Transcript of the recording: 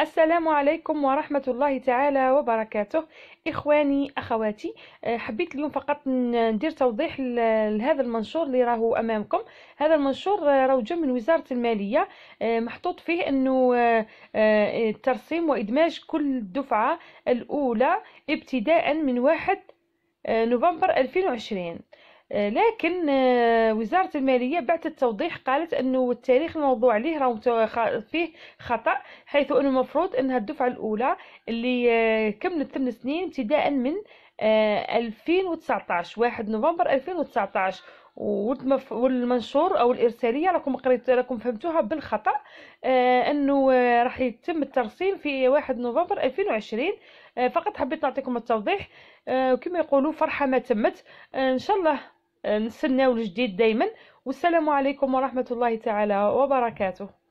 السلام عليكم ورحمة الله تعالى وبركاته إخواني أخواتي آه، حبيت اليوم فقط ندير توضيح لهذا المنشور اللي راهو أمامكم هذا المنشور آه، راهو جا من وزارة المالية آه، محطوط فيه أنه ترسيم وإدماج كل دفعة الأولى ابتداء من واحد نوفمبر 2020 لكن آه، وزارة المالية بعد التوضيح قالت أنه التاريخ الموضوع عليه راه فيه خطأ حيث أنه المفروض أنها الدفعة الأولى اللي آه، كملت ثمان سنين ابتداء من 2019 آه، 1 نوفمبر 2019 والمنشور او الارساليه راكم قريت راكم فهمتوها بالخطا آه انه راح يتم الترسيم في 1 نوفمبر 2020 آه فقط حبيت نعطيكم التوضيح آه وكما يقولوا فرحه ما تمت ان شاء الله نستناو الجديد دايما والسلام عليكم ورحمه الله تعالى وبركاته